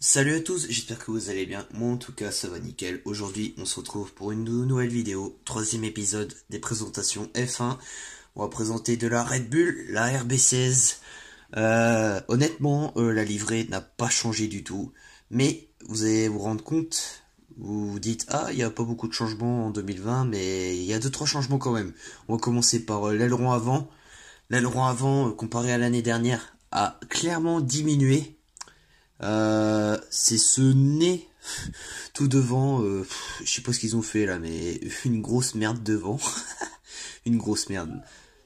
Salut à tous, j'espère que vous allez bien, moi en tout cas ça va nickel. Aujourd'hui on se retrouve pour une nouvelle vidéo, troisième épisode des présentations F1. On va présenter de la Red Bull, la RB16. Euh, honnêtement, euh, la livrée n'a pas changé du tout, mais vous allez vous rendre compte, vous vous dites ah il n'y a pas beaucoup de changements en 2020, mais il y a 2-3 changements quand même. On va commencer par euh, l'aileron avant. L'aileron avant, comparé à l'année dernière, a clairement diminué. Euh, c'est ce nez tout devant. Euh, je sais pas ce qu'ils ont fait là, mais une grosse merde devant. une grosse merde.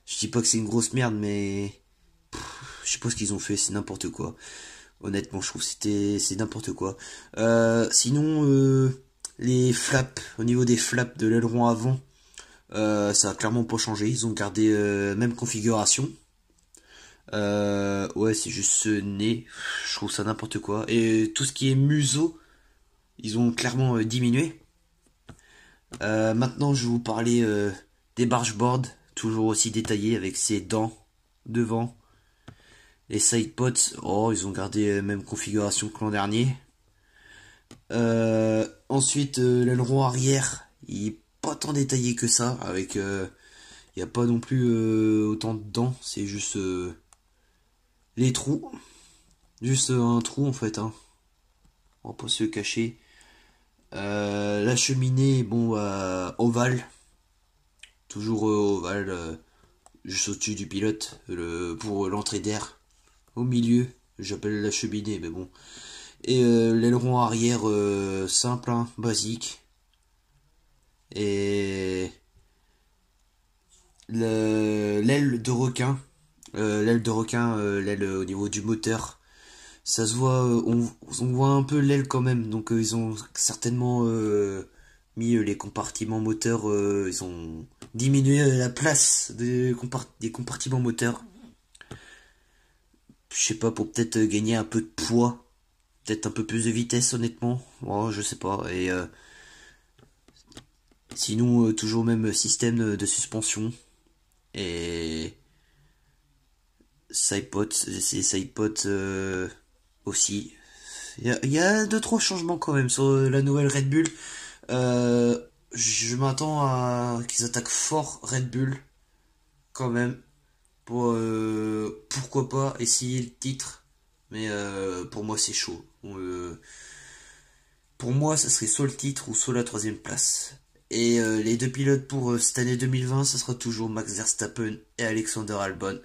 Je dis pas que c'est une grosse merde, mais je sais pas ce qu'ils ont fait, c'est n'importe quoi. Honnêtement, je trouve c'était c'est n'importe quoi. Euh, sinon, euh, les flaps au niveau des flaps de l'aileron avant, ça a clairement pas changé. Ils ont gardé même configuration. Euh, ouais, c'est juste ce nez. Je trouve ça n'importe quoi. Et tout ce qui est museau, ils ont clairement euh, diminué. Euh, maintenant, je vais vous parler des bargeboards, toujours aussi détaillés avec ses dents devant. Les sidepots, oh, ils ont gardé la même configuration que l'an dernier. Euh, ensuite, l'aileron arrière, il n'est pas tant détaillé que ça, avec il n'y a pas non plus autant de dents, c'est juste les trous. Juste un trou en fait. Hein. On peut se cacher. Euh, la cheminée, bon, euh, ovale. Toujours euh, ovale, juste au-dessus du pilote, pour l'entrée d'air. Au milieu, j'appelle la cheminée, mais bon. Et l'aileron arrière simple, hein, basique. Et l'aile de requin euh, l'aile de requin, euh, l'aile euh, au niveau du moteur. Ça se voit, on, voit un peu l'aile quand même, donc ils ont certainement mis les compartiments moteurs, ils ont diminué la place des, des compartiments moteurs. Je sais pas, pour peut-être gagner un peu de poids, peut-être un peu plus de vitesse honnêtement, bon oh, je sais pas, et... Sinon, toujours même système de suspension. Et Saipot j'ai essayé aussi. Il y, a deux trois changements quand même sur la nouvelle Red Bull. Euh, je m'attends à qu'ils attaquent fort Red Bull quand même. Pour, euh, pourquoi pas essayer le titre, mais euh, pour moi c'est chaud. pour moi, ça serait soit le titre ou soit la troisième place. Et les deux pilotes pour cette année 2020, ça sera toujours Max Verstappen et Alexander Albon.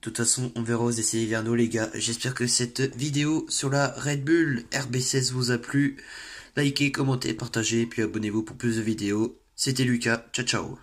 De toute façon, on verra aux essais hivernaux, les gars. J'espère que cette vidéo sur la Red Bull RB16 vous a plu. Likez, commentez, partagez, puis abonnez-vous pour plus de vidéos. C'était Lucas, ciao ciao